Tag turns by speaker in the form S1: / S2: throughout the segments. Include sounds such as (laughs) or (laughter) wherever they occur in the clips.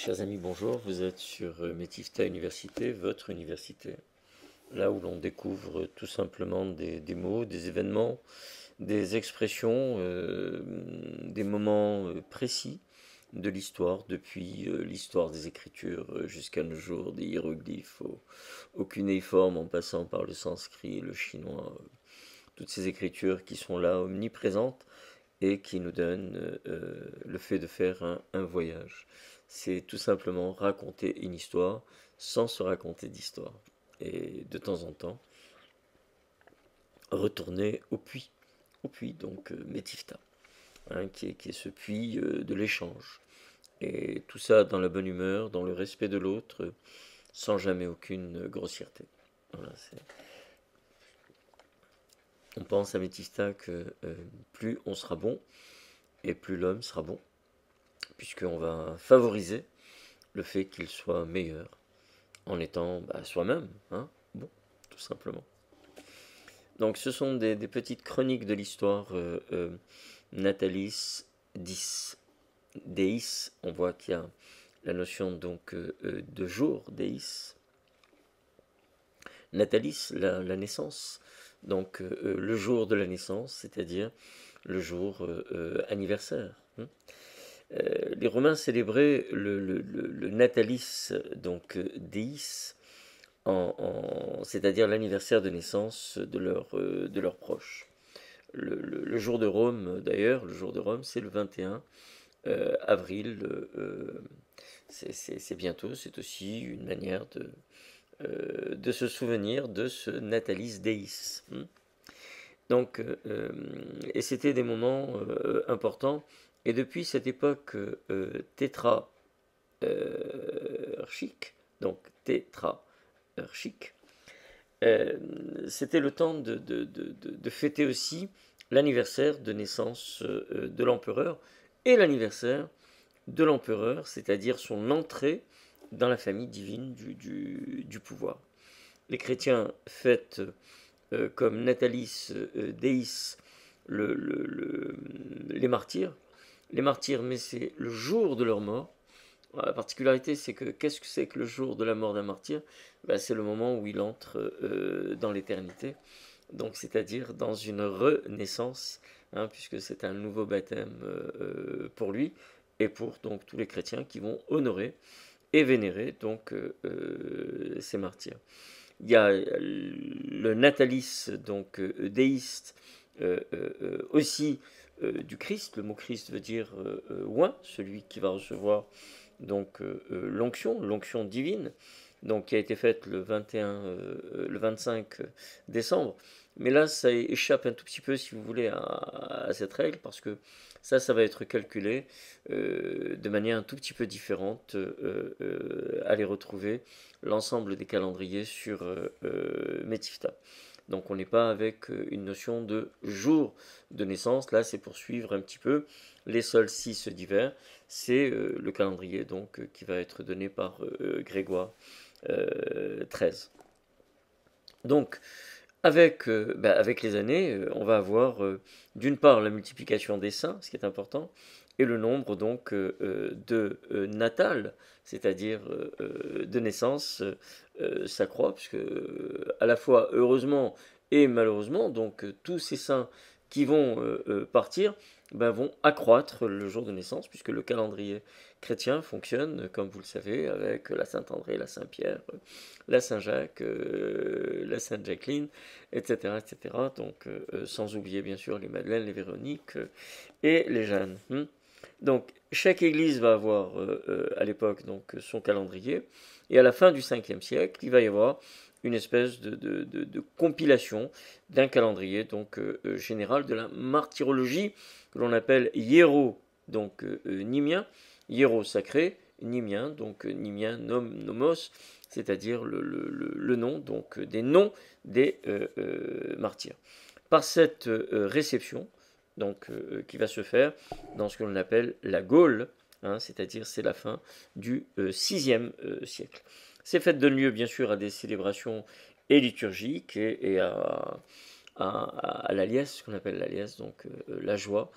S1: Chers amis, bonjour. Vous êtes sur euh, Métifta Université, votre université. Là où l'on découvre tout simplement des, mots, des événements, des expressions, euh, des moments euh, précis de l'histoire, depuis l'histoire des écritures jusqu'à nos jours, des hiéroglyphes au, au, en passant par le sanskrit, le chinois, toutes ces écritures qui sont là omniprésentes et qui nous donne euh, euh, le fait de faire un, voyage. C'est tout simplement raconter une histoire sans se raconter d'histoire. Et de temps en temps, retourner au puits, au puits donc euh, Métifta, hein, qui, est, ce puits euh, de l'échange. Et tout ça dans la bonne humeur, dans le respect de l'autre, sans jamais aucune grossièreté. Voilà, c'est on pense à Métista que euh, plus on sera bon et plus l'homme sera bon, puisqu'on va favoriser le fait qu'il soit meilleur en étant bah, soi-même, hein, bon, tout simplement. Donc ce sont des, petites chroniques de l'histoire euh, euh, Natalis, euh, on voit qu'il y a la notion donc de jour, Déis. Natalis, la naissance, donc euh, euh, le jour de la naissance, c'est-à-dire le jour euh, anniversaire. Hein. les Romains célébraient le, natalis, donc deis, c'est-à-dire l'anniversaire de naissance de, leur, de leurs proches. Le, jour de Rome, d'ailleurs, le jour de Rome, c'est le 21 avril. c'est bientôt, c'est aussi une manière de, euh, de se souvenir de ce Natalis Deis. Hmm. Donc, euh, euh, et c'était des moments importants. Et depuis cette époque tétra donc euh, c'était le temps de, de fêter aussi l'anniversaire de naissance de l'empereur et l'anniversaire de l'empereur, c'est-à-dire son entrée dans la famille divine du, pouvoir. Les chrétiens fêtent, euh, comme Natalis euh, Deis, le, les martyrs. Les martyrs, mais c'est le jour de leur mort. La particularité, c'est que qu'est-ce que c'est que le jour de la mort d'un martyr bah, C'est le moment où il entre euh, dans l'éternité, donc c'est-à-dire dans une renaissance, hein, puisque c'est un nouveau baptême euh, pour lui et pour donc tous les chrétiens qui vont honorer et vénérer donc euh, euh, ces martyrs. Il y a le natalis, donc euh, déiste, aussi du Christ. Le mot Christ veut dire oin, celui qui va recevoir donc l'onction, l'onction divine donc qui a été faite le 21, le 25 décembre. Mais là, ça échappe un tout petit peu, si vous voulez, à cette règle, parce que ça, ça va être calculé euh, de manière un tout petit peu différente. Euh, allez euh, retrouver l'ensemble des calendriers sur euh, Metifta. Donc on n'est pas avec une notion de jour de naissance. Là, c'est pour suivre un petit peu les sols 6 d'hiver. C'est le calendrier donc qui va être donné par Grégoire 13. Donc, avec, euh, bah, avec les années, euh, on va avoir euh, d'une part la multiplication des saints, ce qui est important, et le nombre donc de natales, c'est-à-dire de naissances, s'accroît, puisque à la fois heureusement et malheureusement, donc tous ces saints qui vont euh, euh, partir ben, vont accroître le jour de naissance, puisque le calendrier chrétien fonctionne, euh, comme vous le savez, avec la Saint-André, la Saint-Pierre, la Saint-Jacques, la Sainte-Jacqueline, etc., etc. Donc, sans oublier bien sûr les Madeleines, les Véroniques et les Jeannes. Hmm. donc, chaque église va avoir à l'époque donc son calendrier, et à la fin du 5e siècle, il va y avoir une espèce de, compilation d'un calendrier donc euh, euh, général de la martyrologie que l'on appelle hiero » donc euh, nimien, hiero » sacré, nimien donc nimien nom, nomos, c'est-à-dire le, nom donc des noms des martyrs. Par cette réception donc qui va se faire dans ce que l'on appelle la Gaule, hein, c'est-à-dire c'est la fin du VIe siècle. Ces fêtes donnent lieu bien sûr à des célébrations et liturgiques et, à, à, ce qu'on appelle l'alias, donc euh, la joie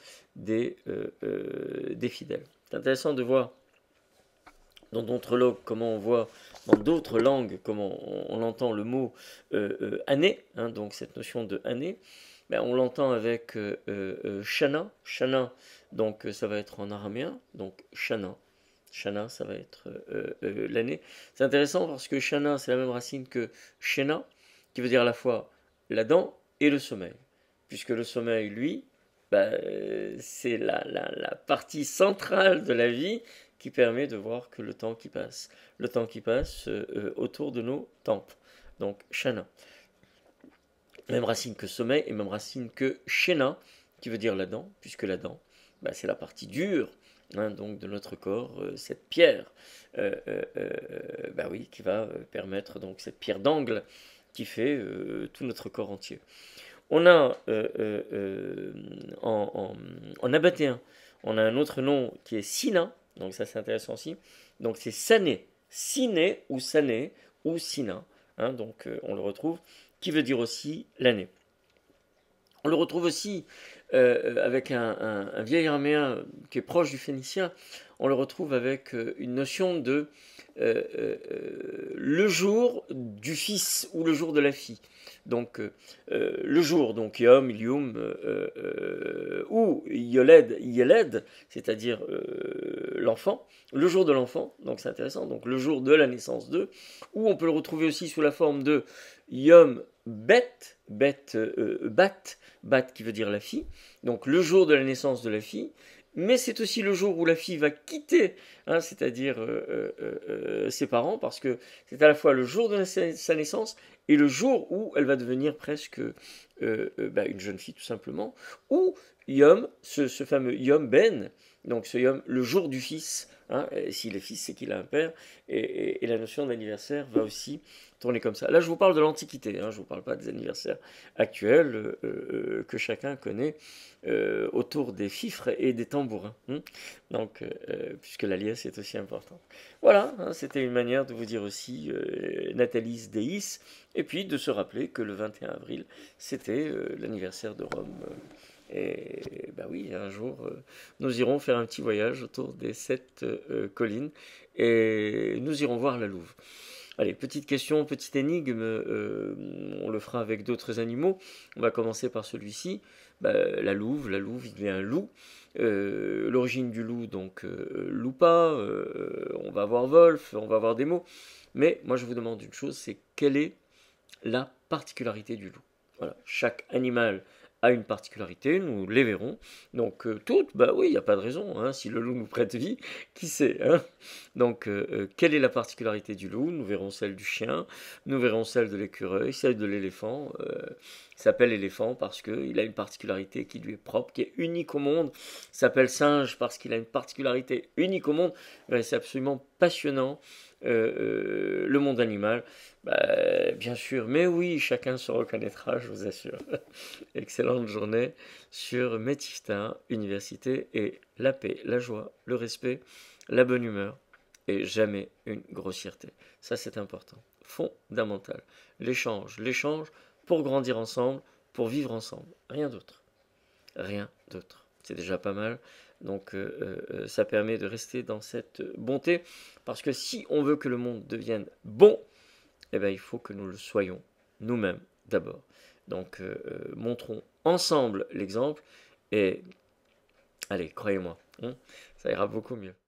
S1: euh, euh, des, fidèles. C'est intéressant de voir dans d'autres langues comment on voit, dans d'autres langues comment on, entend le mot année, hein, donc cette notion de année. Ben, on l'entend avec Shana, Shana, donc ça va être en araméen, donc Shana, Shana, ça va être euh, euh, l'année. C'est intéressant parce que Shana, c'est la même racine que Shena, qui veut dire à la fois la dent et le sommeil. Puisque le sommeil, lui, bah, c'est la, partie centrale de la vie qui permet de voir que le temps qui passe, le temps qui passe euh, autour de nos tempes. Donc Shana. Même racine que sommeil et même racine que Shena, qui veut dire la dent, puisque la dent, bah, c'est la partie dure Hein, donc de notre corps, euh, cette pierre, euh, euh, bah oui, qui va permettre donc cette pierre d'angle qui fait tout notre corps entier. On a en, en, abatéen, on a un autre nom qui est Sina, donc ça c'est intéressant aussi. Donc c'est Sané, Siné ou Sané ou Sina, hein, donc on le retrouve, qui veut dire aussi l'année. On le retrouve aussi euh, avec un, vieil arméen qui est proche du phénicien. On le retrouve avec euh, une notion de euh, le jour du fils ou le jour de la fille. Donc le jour, donc yom, ilium, ou yoled, yeled, c'est-à-dire l'enfant, le jour de l'enfant, donc c'est intéressant, donc le jour de la naissance d'eux, où on peut le retrouver aussi sous la forme de Yom Bet, Bet, euh, Bat, Bat qui veut dire la fille, donc le jour de la naissance de la fille, mais c'est aussi le jour où la fille va quitter, hein, c'est-à-dire euh, euh, ses parents, parce que c'est à la fois le jour de sa naissance et le jour où elle va devenir presque euh, euh, bah, une jeune fille tout simplement, ou Yom, ce, fameux Yom Ben, donc ce Yom, le jour du fils, hein, s'il est fils, c'est qu'il a un père, et, la notion d'anniversaire va aussi tourner comme ça. Là, je vous parle de l'Antiquité, hein, je ne vous parle pas des anniversaires actuels euh, que chacun connaît autour des fifres et des tambourins, hein. donc, puisque la liesse est aussi importante. Voilà, hein, c'était une manière de vous dire aussi Nathalie Deis, et puis de se rappeler que le 21 avril, c'était euh, l'anniversaire de Rome. Euh, et bah oui, un jour, euh, nous irons faire un petit voyage autour des sept collines et nous irons voir la Louve. Allez, petite question, petite énigme, on le fera avec d'autres animaux. On va commencer par celui-ci. Bah, la Louve, la Louve, il y a un loup. L'origine du loup, donc loupa, on va voir Wolf, on va voir des mots. Mais moi je vous demande une chose, c'est quelle est la particularité du loup voilà, chaque animal a une particularité, nous les verrons. Donc euh, toutes, bah oui, il n'y a pas de raison. Hein, si le loup nous prête vie, qui sait hein Donc euh, euh, quelle est la particularité du loup Nous verrons celle du chien, nous verrons celle de l'écureuil, celle de l'éléphant s'appelle éléphant parce qu'il a une particularité qui lui est propre, qui est unique au monde. s'appelle singe parce qu'il a une particularité unique au monde. C'est absolument passionnant. Euh, euh, le monde animal, bah, bien sûr, mais oui, chacun se reconnaîtra, je vous assure. (laughs) Excellente journée sur Métista, Université et la paix, la joie, le respect, la bonne humeur et jamais une grossièreté. Ça, c'est important, fondamental. L'échange, l'échange pour grandir ensemble, pour vivre ensemble. Rien d'autre. Rien d'autre. C'est déjà pas mal. Donc euh, euh, euh, ça permet de rester dans cette bonté. Parce que si on veut que le monde devienne bon, eh bien, il faut que nous le soyons nous-mêmes d'abord. Donc montrons ensemble l'exemple et allez, croyez-moi, hein, ça ira beaucoup mieux.